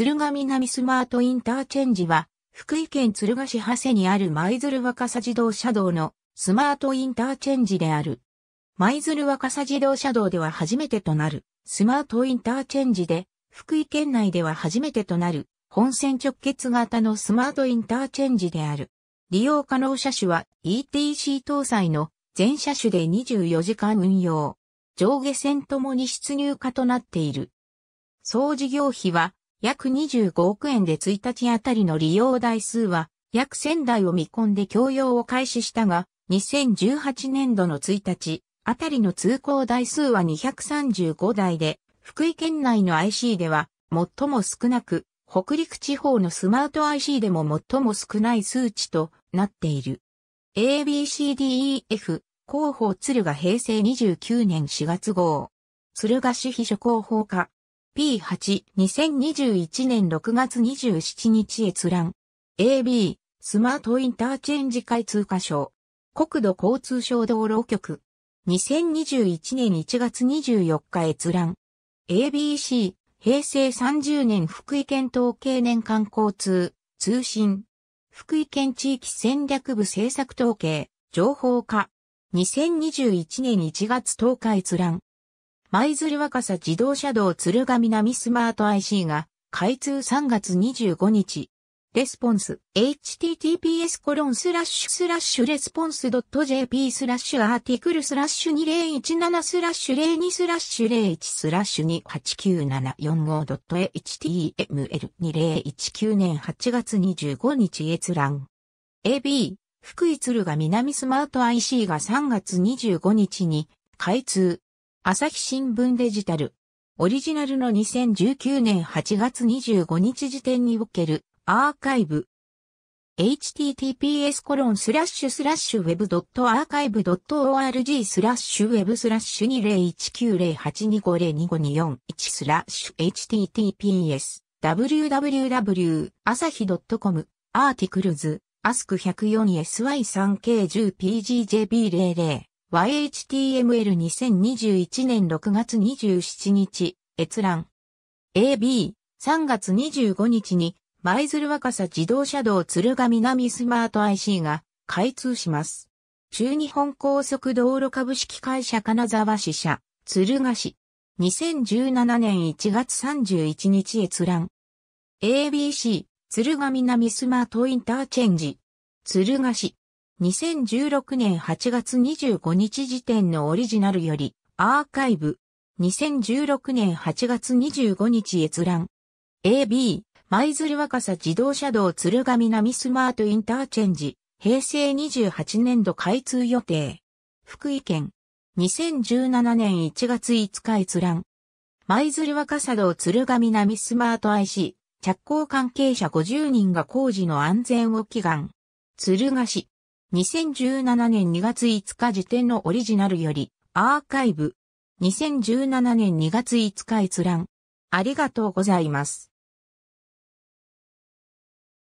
鶴ヶ南スマートインターチェンジは、福井県鶴ヶ市長谷にある舞鶴若狭自動車道のスマートインターチェンジである。舞鶴若狭自動車道では初めてとなるスマートインターチェンジで、福井県内では初めてとなる本線直結型のスマートインターチェンジである。利用可能車種は ETC 搭載の全車種で24時間運用。上下線ともに出入化となっている。総事業費は約25億円で1日あたりの利用台数は約1000台を見込んで供用を開始したが、2018年度の1日あたりの通行台数は235台で、福井県内の IC では最も少なく、北陸地方のスマート IC でも最も少ない数値となっている。ABCDEF 広報鶴が平成29年4月号。鶴ヶ市秘書広報課 P8、2021年6月27日閲覧。AB、スマートインターチェンジ会通過所。国土交通省道路局。2021年1月24日閲覧。ABC、平成30年福井県統計年間交通、通信。福井県地域戦略部政策統計、情報化。2021年1月10日閲覧。舞鶴若狭自動車道鶴ヶ南スマート IC が開通3月25日。レスポンス、https コロンスラッシュスラッシュレスポンス .jp スラッシュアーティクルスラッシュ2017スラッシュ02スラッシュ01スラッシュ289745 .html2019 年8月25日閲覧。AB、福井鶴が南スマート IC が3月25日に開通。朝日新聞デジタル。オリジナルの2019年8月25日時点におけるアーカイブ。https コロンスラッシュスラッシュウェブドットアーカイブドット org スラッシュウェブスラッシュ20190825025241スラッシュ https www 朝日 .com アーティクルズアスク 104sy3k10pgjb00 YHTML2021 年6月27日、閲覧。AB、3月25日に、舞鶴若狭自動車道鶴ヶ南スマート IC が開通します。中日本高速道路株式会社金沢支社、鶴ヶ市。2017年1月31日閲覧。ABC、鶴ヶ南スマートインターチェンジ。鶴ヶ市。2016年8月25日時点のオリジナルより、アーカイブ、2016年8月25日閲覧。AB、舞鶴若狭自動車道鶴上並スマートインターチェンジ、平成28年度開通予定。福井県、2017年1月5日閲覧。舞鶴若狭道鶴上並スマート IC、着工関係者50人が工事の安全を祈願。鶴ヶ市、2017年2月5日時点のオリジナルより、アーカイブ。2017年2月5日閲覧。ありがとうございます。